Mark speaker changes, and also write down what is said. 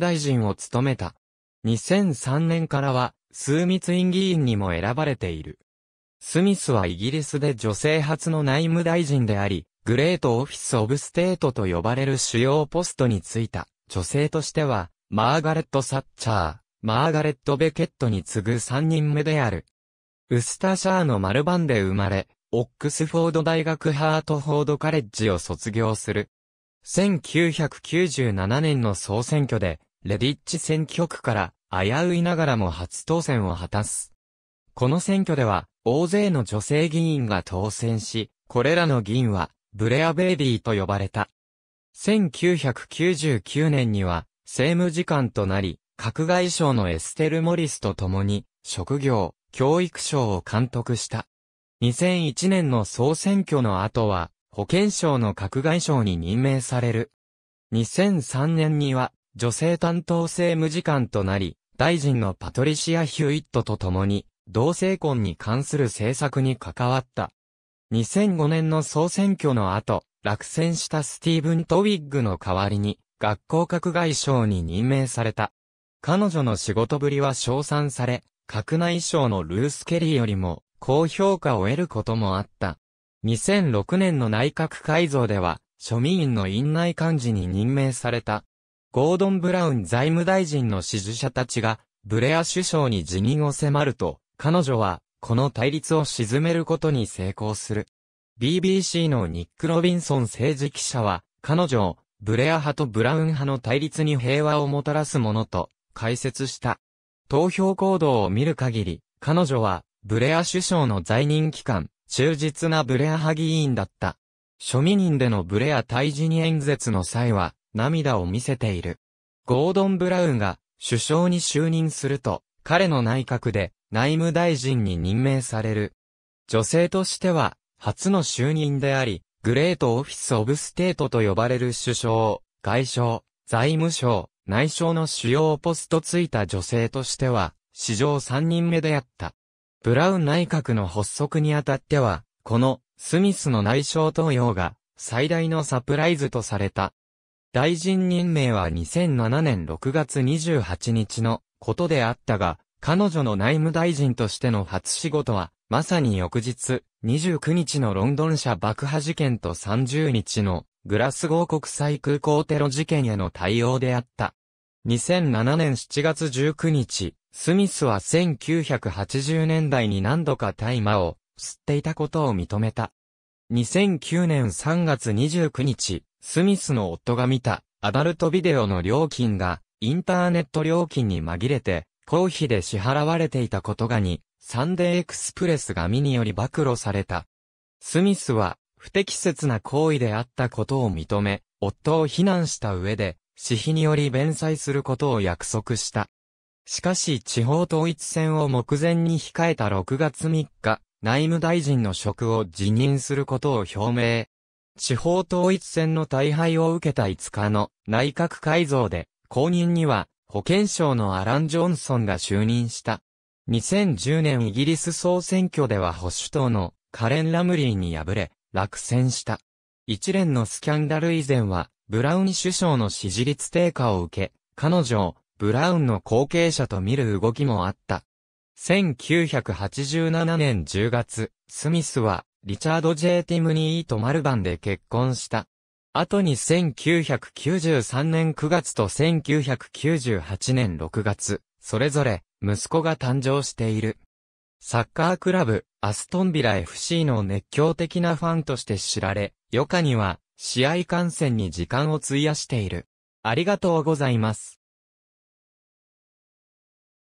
Speaker 1: 大臣を務めた。2003年からは、枢密院議員にも選ばれている。スミスはイギリスで女性初の内務大臣であり、グレートオフィス・オブ・ステートと呼ばれる主要ポストに就いた女性としては、マーガレット・サッチャー、マーガレット・ベケットに次ぐ3人目である。ウスターシャーの丸ンで生まれ、オックスフォード大学ハートフォードカレッジを卒業する。1997年の総選挙で、レディッチ選挙区から危ういながらも初当選を果たす。この選挙では、大勢の女性議員が当選し、これらの議員は、ブレアベイビーと呼ばれた。1999年には、政務次官となり、格外賞のエステル・モリスと共に、職業、教育省を監督した。2001年の総選挙の後は、保健省の閣外省に任命される。2003年には、女性担当政務次官となり、大臣のパトリシア・ヒュイットと共に、同性婚に関する政策に関わった。2005年の総選挙の後、落選したスティーブン・トウィッグの代わりに、学校閣外省に任命された。彼女の仕事ぶりは称賛され、閣内省のルース・ケリーよりも、高評価を得ることもあった。2006年の内閣改造では、庶民院の院内幹事に任命された。ゴードン・ブラウン財務大臣の支持者たちが、ブレア首相に辞任を迫ると、彼女は、この対立を沈めることに成功する。BBC のニック・ロビンソン政治記者は、彼女を、ブレア派とブラウン派の対立に平和をもたらすものと、解説した。投票行動を見る限り、彼女は、ブレア首相の在任期間、忠実なブレア派議員だった。庶民人でのブレア退治に演説の際は、涙を見せている。ゴードン・ブラウンが首相に就任すると、彼の内閣で内務大臣に任命される。女性としては、初の就任であり、グレート・オフィス・オブ・ステートと呼ばれる首相、外相、財務省、内相の主要ポストついた女性としては、史上3人目であった。ブラウン内閣の発足にあたっては、このスミスの内相登用が最大のサプライズとされた。大臣任命は2007年6月28日のことであったが、彼女の内務大臣としての初仕事は、まさに翌日、29日のロンドン社爆破事件と30日のグラスゴー国際空港テロ事件への対応であった。2007年7月19日、スミスは1980年代に何度か大麻を吸っていたことを認めた。2009年3月29日、スミスの夫が見たアダルトビデオの料金がインターネット料金に紛れて公費で支払われていたことがに、サンデーエクスプレスがにより暴露された。スミスは不適切な行為であったことを認め、夫を非難した上で、私費により弁済することを約束した。しかし地方統一選を目前に控えた6月3日、内務大臣の職を辞任することを表明。地方統一選の大敗を受けた5日の内閣改造で、後任には保健省のアラン・ジョンソンが就任した。2010年イギリス総選挙では保守党のカレン・ラムリーに敗れ、落選した。一連のスキャンダル以前は、ブラウン首相の支持率低下を受け、彼女をブラウンの後継者と見る動きもあった。1987年10月、スミスはリチャード・ジェーティムニーとマルバンで結婚した。後に1993年9月と1998年6月、それぞれ息子が誕生している。サッカークラブ、アストンビラ FC の熱狂的なファンとして知られ、ヨカには試合観戦に時間を費やしている。ありがとうございます。